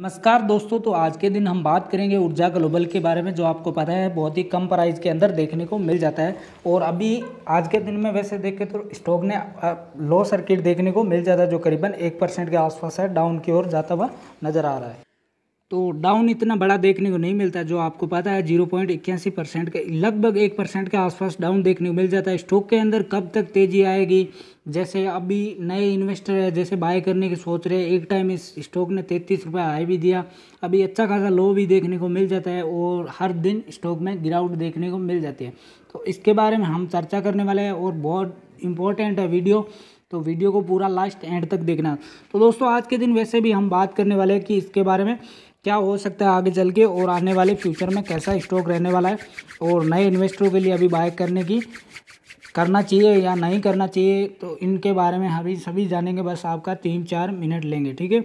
नमस्कार दोस्तों तो आज के दिन हम बात करेंगे ऊर्जा ग्लोबल के बारे में जो आपको पता है बहुत ही कम प्राइस के अंदर देखने को मिल जाता है और अभी आज के दिन में वैसे देखें तो स्टॉक ने लो सर्किट देखने को मिल जाता है जो करीबन एक परसेंट के आसपास है डाउन की ओर जाता हुआ नज़र आ रहा है तो डाउन इतना बड़ा देखने को नहीं मिलता जो आपको पता है जीरो पॉइंट इक्यासी परसेंट के लगभग एक परसेंट के आसपास डाउन देखने को मिल जाता है स्टॉक के अंदर कब तक तेज़ी आएगी जैसे अभी नए इन्वेस्टर है जैसे बाय करने की सोच रहे हैं एक टाइम इस स्टॉक ने तैंतीस रुपये हाई भी दिया अभी अच्छा खासा लो भी देखने को मिल जाता है और हर दिन स्टॉक में गिरावट देखने को मिल जाती है तो इसके बारे में हम चर्चा करने वाले हैं और बहुत इंपॉर्टेंट है वीडियो तो वीडियो को पूरा लास्ट एंड तक देखना तो दोस्तों आज के दिन वैसे भी हम बात करने वाले हैं कि इसके बारे में क्या हो सकता है आगे चल के और आने वाले फ्यूचर में कैसा स्टॉक रहने वाला है और नए इन्वेस्टरों के लिए अभी बाय करने की करना चाहिए या नहीं करना चाहिए तो इनके बारे में अभी सभी जानेंगे बस आपका तीन चार मिनट लेंगे ठीक है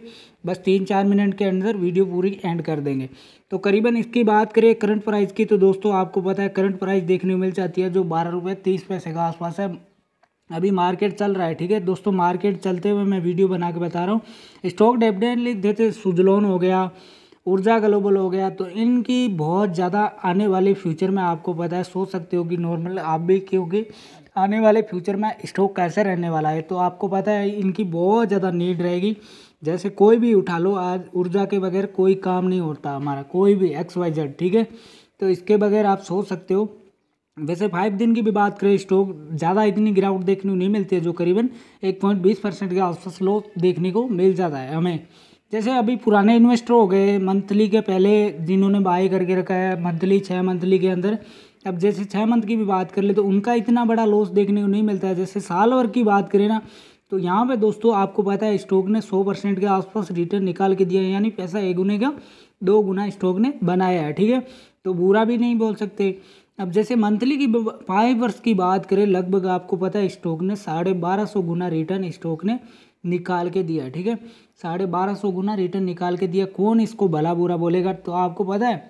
बस तीन चार मिनट के अंदर वीडियो पूरी एंड कर देंगे तो करीबन इसकी बात करें करंट प्राइस की तो दोस्तों आपको पता है करंट प्राइस देखने मिल जाती है जो बारह रुपये तीस पैसे का आसपास है अभी मार्केट चल रहा है ठीक है दोस्तों मार्केट चलते हुए मैं वीडियो बना के बता रहा हूँ स्टॉक डेफिनेटली देते सुजलोन हो गया ऊर्जा ग्लोबल हो गया तो इनकी बहुत ज़्यादा आने वाले फ्यूचर में आपको पता है सोच सकते हो कि नॉर्मल आप भी क्योंकि आने वाले फ्यूचर में स्टॉक कैसे रहने वाला है तो आपको पता है इनकी बहुत ज़्यादा नीड रहेगी जैसे कोई भी उठा लो आज ऊर्जा के बगैर कोई काम नहीं होता हमारा कोई भी एक्स वाई जेड ठीक है तो इसके बगैर आप सोच सकते हो वैसे फाइव दिन की भी बात करें स्टॉक ज़्यादा इतनी गिरावट देखने को नहीं मिलती है जो करीबन एक पॉइंट बीस परसेंट के आसपास लो देखने को मिल जाता है हमें जैसे अभी पुराने इन्वेस्टर हो गए मंथली के पहले जिन्होंने बाय करके रखा है मंथली छः मंथली के अंदर अब जैसे छः मंथ की भी बात कर ले तो उनका इतना बड़ा लॉस देखने को नहीं मिलता है जैसे साल भर की बात करें ना तो यहाँ पे दोस्तों आपको पता है स्टॉक ने 100 परसेंट के आसपास रिटर्न निकाल के दिया है यानी पैसा एक गुने का दो गुना स्टॉक ने बनाया है ठीक है तो बुरा भी नहीं बोल सकते अब जैसे मंथली की फाइव वर्ष की बात करें लगभग आपको पता है स्टॉक ने साढ़े बारह सौ गुना रिटर्न स्टॉक ने निकाल के दिया ठीक है साढ़े बारह सौ गुना रिटर्न निकाल के दिया कौन इसको भला बुरा बोलेगा तो आपको पता है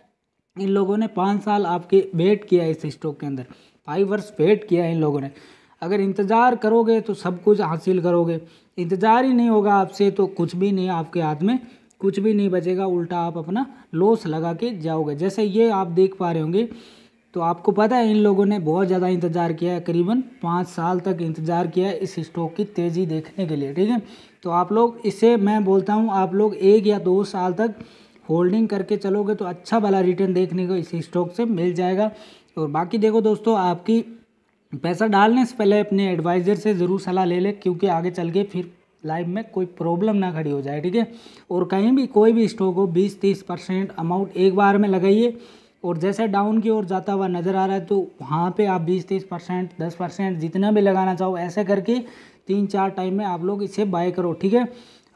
इन लोगों ने पाँच साल आपके वेट किया इस स्टॉक के अंदर फाइव वर्ष वेट किया इन लोगों ने अगर इंतज़ार करोगे तो सब कुछ हासिल करोगे इंतज़ार ही नहीं होगा आपसे तो कुछ भी नहीं आपके हाथ में कुछ भी नहीं बचेगा उल्टा आप अपना लॉस लगा के जाओगे जैसे ये आप देख पा रहे होंगे तो आपको पता है इन लोगों ने बहुत ज़्यादा इंतज़ार किया है करीबन पाँच साल तक इंतज़ार किया है इस स्टॉक की तेज़ी देखने के लिए ठीक है तो आप लोग इसे मैं बोलता हूँ आप लोग एक या दो साल तक होल्डिंग करके चलोगे तो अच्छा वाला रिटर्न देखने को इस स्टॉक से मिल जाएगा और बाकी देखो दोस्तों आपकी पैसा डालने से पहले अपने एडवाइज़र से ज़रूर सलाह ले लें क्योंकि आगे चल के फिर लाइफ में कोई प्रॉब्लम ना खड़ी हो जाए ठीक है और कहीं भी कोई भी स्टॉक हो बीस तीस परसेंट अमाउंट एक बार में लगाइए और जैसे डाउन की ओर जाता हुआ नज़र आ रहा है तो वहाँ पे आप 20-30 परसेंट दस परसेंट जितना भी लगाना चाहो ऐसे करके तीन चार टाइम में आप लोग इसे बाय करो ठीक है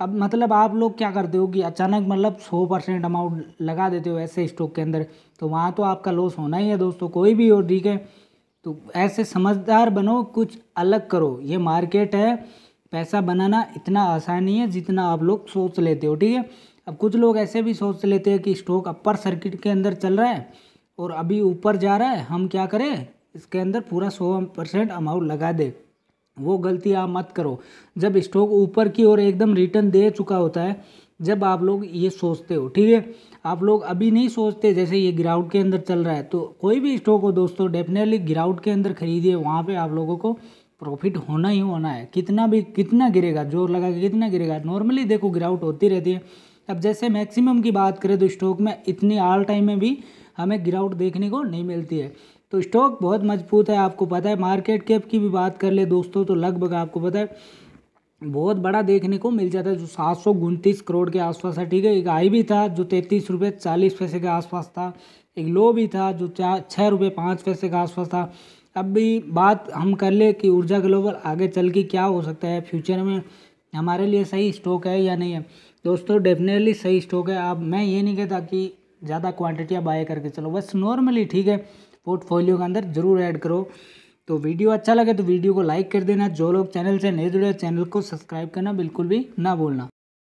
अब मतलब आप लोग क्या करते हो कि अचानक मतलब सौ परसेंट अमाउंट लगा देते हो ऐसे स्टॉक के अंदर तो वहाँ तो आपका लॉस होना ही है दोस्तों कोई भी हो ठीक है तो ऐसे समझदार बनो कुछ अलग करो ये मार्केट है पैसा बनाना इतना आसान नहीं है जितना आप लोग सोच लेते हो ठीक है अब कुछ लोग ऐसे भी सोच लेते हैं कि स्टॉक अपर सर्किट के अंदर चल रहा है और अभी ऊपर जा रहा है हम क्या करें इसके अंदर पूरा सौ परसेंट अमाउंट लगा दे वो गलती आप मत करो जब स्टॉक ऊपर की ओर एकदम रिटर्न दे चुका होता है जब आप लोग ये सोचते हो ठीक है आप लोग अभी नहीं सोचते जैसे ये गिराउट के अंदर चल रहा है तो कोई भी स्टॉक हो दोस्तों डेफिनेटली गिराउट के अंदर खरीदिए वहाँ पे आप लोगों को प्रॉफिट होना ही होना है कितना भी कितना गिरेगा जोर लगा के कितना गिरेगा नॉर्मली देखो गिरावट होती रहती है अब जैसे मैक्सिमम की बात करें तो स्टॉक में इतनी आल टाइम में भी हमें गिरावट देखने को नहीं मिलती है तो स्टॉक बहुत मजबूत है आपको पता है मार्केट कैप की भी बात कर ले दोस्तों तो लगभग आपको पता है बहुत बड़ा देखने को मिल जाता है जो सात सौ उनतीस करोड़ के आसपास है ठीक है एक आई भी था जो तैंतीस रुपये चालीस पैसे के आसपास था एक लो भी था जो चार छः रुपये पाँच पैसे के आसपास था अब भी बात हम कर ले कि ऊर्जा ग्लोबल आगे चल के क्या हो सकता है फ्यूचर में हमारे लिए सही स्टॉक है या नहीं है दोस्तों डेफिनेटली सही स्टॉक है आप मैं ये नहीं कहता कि ज़्यादा क्वांटिटियाँ बाय करके चलो बस नॉर्मली ठीक है पोर्टफोलियो के अंदर जरूर ऐड करो तो वीडियो अच्छा लगे तो वीडियो को लाइक कर देना जो लोग चैनल से नहीं जुड़े चैनल को सब्सक्राइब करना बिल्कुल भी ना भूलना